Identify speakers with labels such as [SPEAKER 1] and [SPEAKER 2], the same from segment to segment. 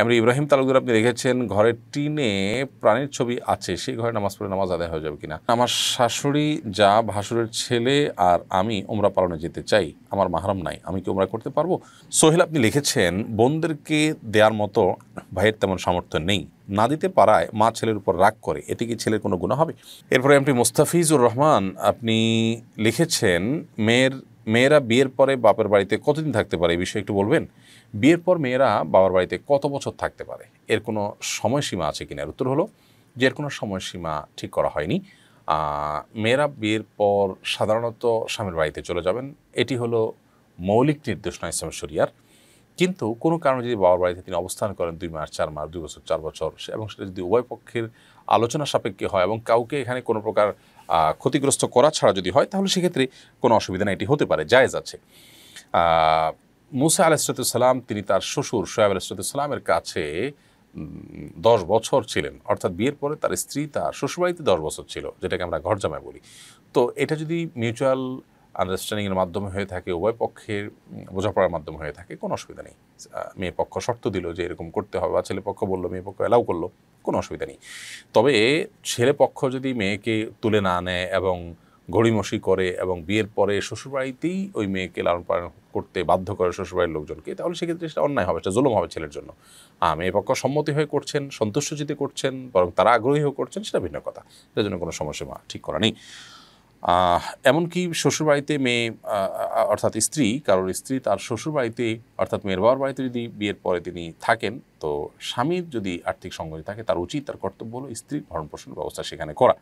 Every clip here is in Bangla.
[SPEAKER 1] এমনি ইব্রাহিম তালুকদার আপনি রেখেছেন ঘরের টিনে প্রাণীর ছবি আছে সেই ঘরে নামাজ পড়ে নামাজ আদায় হয়ে যাবে কিনা আমার শাশুড়ি যা ভাসুরের ছেলে আর আমি ওমরা পালনে যেতে চাই আমার মাহরম নাই আমি কি ওমরা করতে পারবো সোহেল আপনি লিখেছেন বোনদেরকে দেওয়ার মতো ভাইয়ের তেমন সামর্থ্য নেই না দিতে পারায় মা ছেলের উপর রাগ করে এতে কি ছেলের কোনো গুণা হবে এরপরে এমপি মোস্তাফিজুর রহমান আপনি লিখেছেন মেয়ের মেয়েরা বিয়ের পরে বাপের বাড়িতে কতদিন থাকতে পারে এই বিষয়ে একটু বলবেন বিয়ের পর মেয়েরা বাবার বাড়িতে কত বছর থাকতে পারে এর কোনো সময়সীমা আছে কিনা এর উত্তর হলো যে এর কোনো সময়সীমা ঠিক করা হয়নি মেয়েরা বিয়ের পর সাধারণত স্বামীর বাড়িতে চলে যাবেন এটি হলো মৌলিক নির্দেশনা ইসলাম শরিয়ার কিন্তু কোনো কারণে যদি বাবার বাড়িতে তিনি অবস্থান করেন দুই মাস চার মাস দুই বছর চার বছর এবং সেটা যদি উভয় পক্ষের আলোচনা সাপেক্ষে হয় এবং কাউকে এখানে কোনো প্রকার ক্ষতিগ্রস্ত করা ছাড়া যদি হয় তাহলে সেক্ষেত্রে কোনো অসুবিধা নেই এটি হতে পারে জায়েজ আছে মুসা আলাইসালাম তিনি তার শ্বশুর সোয়াব আলাইসালামের কাছে দশ বছর ছিলেন অর্থাৎ বিয়ের পরে তার স্ত্রী তার শ্বশুরবাড়িতে দশ বছর ছিল যেটাকে আমরা ঘরজামায় বলি তো এটা যদি মিউচুয়াল আন্ডারস্ট্যান্ডিংয়ের মাধ্যমে হয়ে থাকে উভয় পক্ষের বোঝাপড়ার মাধ্যমে হয়ে থাকে কোনো অসুবিধা নেই মেয়ে পক্ষ শর্ত দিল যে এরকম করতে হবে বা ছেলে পক্ষ বললো মেয়ে পক্ষ অ্যালাউ করলো কোনো অসুবিধা নেই তবে ছেলে পক্ষ যদি মেয়েকে তুলে না নেয় এবং গড়িমসি করে এবং বিয়ের পরে শ্বশুরবাড়িতেই ওই মেয়েকে লালন পালন করতে বাধ্য করে শ্বশুরবাড়ির লোকজনকে তাহলে সেক্ষেত্রে সেটা অন্যায় হবে সেটা জুলুম হবে ছেলের জন্য মেয়ে পক্ষ সম্মতি হয়ে করছেন সন্তুষ্ট করছেন বরং তারা আগ্রহী হয়ে করছেন সেটা ভিন্ন কথা জন্য কোনো সমস্যা ঠিক করা নেই এমনকি শ্বশুরবাড়িতে মেয়ে অর্থাৎ স্ত্রী কারোর স্ত্রী তার শ্বশুরবাড়িতে অর্থাৎ মেয়ের বাবার বাড়িতে যদি বিয়ের পরে তিনি থাকেন তো স্বামীর যদি আর্থিক সংগতি থাকে তার উচিত তার কর্তব্য হলো স্ত্রীর ভরণ পোষণ ব্যবস্থা সেখানে করা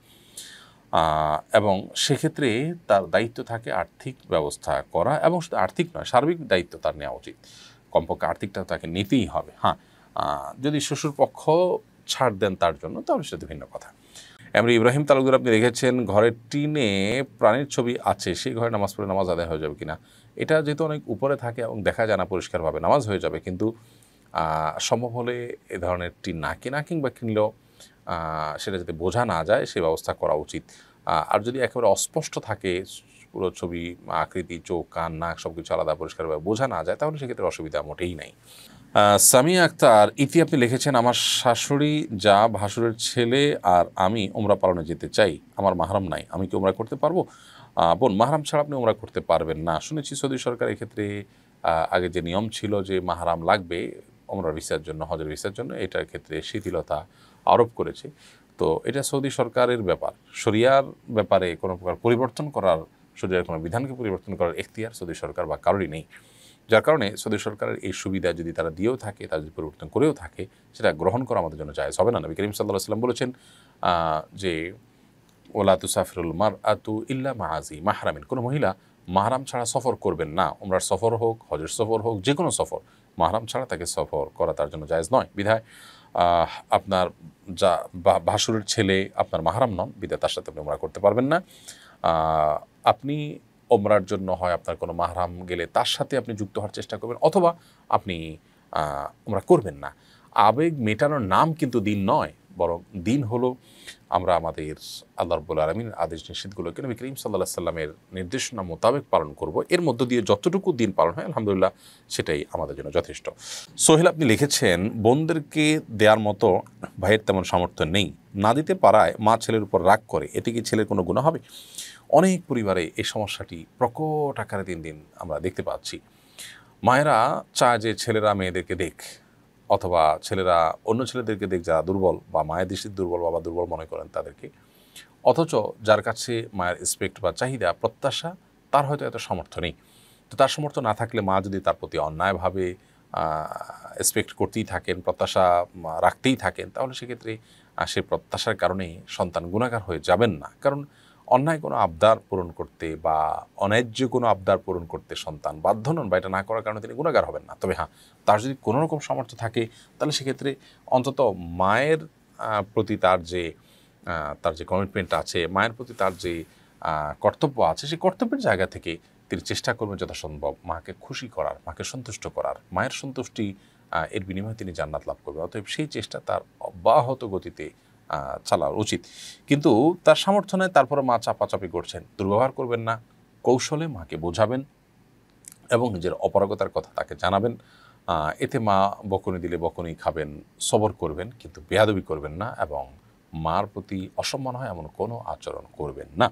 [SPEAKER 1] এবং সেক্ষেত্রে তার দায়িত্ব থাকে আর্থিক ব্যবস্থা করা এবং শুধু আর্থিক নয় সার্বিক দায়িত্ব তার নেওয়া উচিত কমপক্ষে আর্থিকটা তাকে নিতেই হবে হ্যাঁ যদি শ্বশুর পক্ষ ছাড় দেন তার জন্য তাহলে সেটা ভিন্ন কথা এমনি ইব্রাহিম তালুকদার আপনি রেখেছেন ঘরের টিনে প্রাণীর ছবি আছে সেই ঘরে নামাজ পড়ে নামাজ আদায় হয়ে যাবে কিনা এটা যেহেতু অনেক উপরে থাকে এবং দেখা যায় না পরিষ্কারভাবে নামাজ হয়ে যাবে কিন্তু সম্ভব হলে এ ধরনের টিন না কেনা কিংবা কিনলেও সেটা যাতে বোঝা না যায় সে ব্যবস্থা করা উচিত আর যদি একেবারে অস্পষ্ট থাকে পুরো ছবি আকৃতি চোখ কান নাক সব কিছু আলাদা পরিষ্কারভাবে বোঝা না যায় তাহলে সেক্ষেত্রে অসুবিধা মোটেই নাই সামিয়া আক্তার ইতি আপনি লিখেছেন আমার শাশুড়ি যা ভাসুরের ছেলে আর আমি ওমরা পালনে যেতে চাই আমার মাহারাম নাই আমি কি ওমরা করতে পারবো বোন মাহারাম ছাড়া আপনি ওমরা করতে পারবেন না শুনেছি সৌদি সরকার এক্ষেত্রে আগে যে নিয়ম ছিল যে মাহারাম লাগবে ওমরা ভিসার জন্য হজের ভিসার জন্য এটার ক্ষেত্রে শিথিলতা আরোপ করেছে তো এটা সৌদি সরকারের ব্যাপার শরিয়ার ব্যাপারে কোনো প্রকার পরিবর্তন করার শরিয়ার কোনো বিধানকে পরিবর্তন করার এখতিয়ার সৌদি সরকার বা কারোরই নেই যার কারণে সৌদি সরকারের এই সুবিধা যদি তারা দিয়েও থাকে তারা যদি পরিবর্তন করেও থাকে সেটা গ্রহণ করা আমাদের জন্য জায়জ হবে না নবী করিম সাল্লাহ সাল্লাম বলেছেন যে ওলা তুসাফিরুল মার আতু ইল্লা মাহাজি মাহারামিন কোনো মহিলা মাহারাম ছাড়া সফর করবেন না ওমরার সফর হোক হজের সফর হোক যে কোনো সফর মাহারাম ছাড়া তাকে সফর করা তার জন্য জায়জ নয় বিধায় আপনার যা ভাসুরের ছেলে আপনার মাহারাম নন বিধায় তার সাথে আপনি ওমরা করতে পারবেন না আপনি ওমরার জন্য হয় আপনার কোনো মাহরাম গেলে তার সাথে আপনি যুক্ত হওয়ার চেষ্টা করবেন অথবা আপনি ওমরা করবেন না আবেগ মেটানোর নাম কিন্তু দিন নয় বরং দিন হলো আমরা আমাদের আল্লাহ রবুল আলমিন আদেশ নিষেধগুলোকে নবী করিম সাল্লাহ সাল্লামের নির্দেশনা মোতাবেক পালন করব এর মধ্য দিয়ে যতটুকু দিন পালন হয় আলহামদুলিল্লাহ সেটাই আমাদের জন্য যথেষ্ট সোহেল আপনি লিখেছেন বোনদেরকে দেওয়ার মতো ভাইয়ের তেমন সামর্থ্য নেই না দিতে পারায় মা ছেলের উপর রাগ করে এতে কি ছেলের কোনো গুণা হবে অনেক পরিবারে এই সমস্যাটি প্রকট আকারে দিন দিন আমরা দেখতে পাচ্ছি মায়েরা চায় যে ছেলেরা মেয়েদেরকে দেখ অথবা ছেলেরা অন্য ছেলেদেরকে দেখ যারা দুর্বল বা মায়ের দৃষ্টির দুর্বল বাবা দুর্বল মনে করেন তাদেরকে অথচ যার কাছে মায়ের রেসপেক্ট বা চাহিদা প্রত্যাশা তার হয়তো এত সামর্থ্য নেই তো তার সমর্থ না থাকলে মা যদি তার প্রতি অন্যায়ভাবে এক্সপেক্ট করতেই থাকেন প্রত্যাশা রাখতেই থাকেন তাহলে সেক্ষেত্রে সে প্রত্যাশার কারণে সন্তান গুণাকার হয়ে যাবেন না কারণ অন্যায় কোনো আবদার পূরণ করতে বা অন্যায্য কোনো আবদার পূরণ করতে সন্তান বাধ্য নন বা এটা না করার কারণে তিনি গুণাগার হবেন না তবে হ্যাঁ তার যদি কোনো রকম সামর্থ্য থাকে তাহলে সেক্ষেত্রে অন্তত মায়ের প্রতি তার যে তার যে কমিটমেন্ট আছে মায়ের প্রতি তার যে কর্তব্য আছে সেই কর্তব্যের জায়গা থেকে তিনি চেষ্টা করবেন যথাসম্ভব মাকে খুশি করার মাকে সন্তুষ্ট করার মায়ের সন্তুষ্টি এর বিনিময়ে তিনি জান্নাত লাভ করবেন অতএব সেই চেষ্টা তার অব্যাহত গতিতে চালা উচিত কিন্তু তার সামর্থ্য নেই তারপরে মা চাপাচাপি করছেন দুর্ব্যবহার করবেন না কৌশলে মাকে বোঝাবেন এবং নিজের অপারগতার কথা তাকে জানাবেন এতে মা বকুনি দিলে বকুনি খাবেন সবর করবেন কিন্তু বেহাদবি করবেন না এবং মার প্রতি অসম্মান হয় এমন কোনো আচরণ করবেন না